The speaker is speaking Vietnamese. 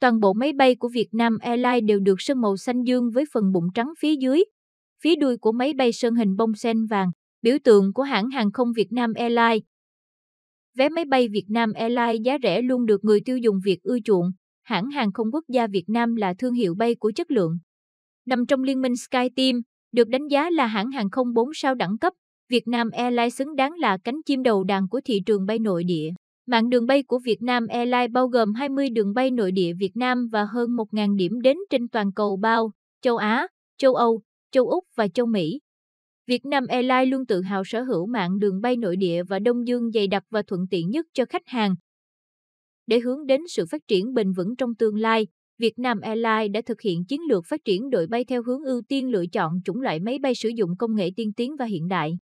Toàn bộ máy bay của Vietnam Airlines đều được sơn màu xanh dương với phần bụng trắng phía dưới. Phía đuôi của máy bay sơn hình bông sen vàng, biểu tượng của hãng hàng không Vietnam Airlines. Vé máy bay Vietnam Airlines giá rẻ luôn được người tiêu dùng Việt ưa chuộng. Hãng hàng không quốc gia Việt Nam là thương hiệu bay của chất lượng. Nằm trong liên minh SkyTeam, được đánh giá là hãng hàng không 4 sao đẳng cấp, Vietnam Airlines xứng đáng là cánh chim đầu đàn của thị trường bay nội địa. Mạng đường bay của Việt Nam Airlines bao gồm 20 đường bay nội địa Việt Nam và hơn 1.000 điểm đến trên toàn cầu bao châu Á, châu Âu, châu Úc và châu Mỹ. Việt Nam Airlines luôn tự hào sở hữu mạng đường bay nội địa và đông dương dày đặc và thuận tiện nhất cho khách hàng. Để hướng đến sự phát triển bền vững trong tương lai, Việt Nam Airlines đã thực hiện chiến lược phát triển đội bay theo hướng ưu tiên lựa chọn chủng loại máy bay sử dụng công nghệ tiên tiến và hiện đại.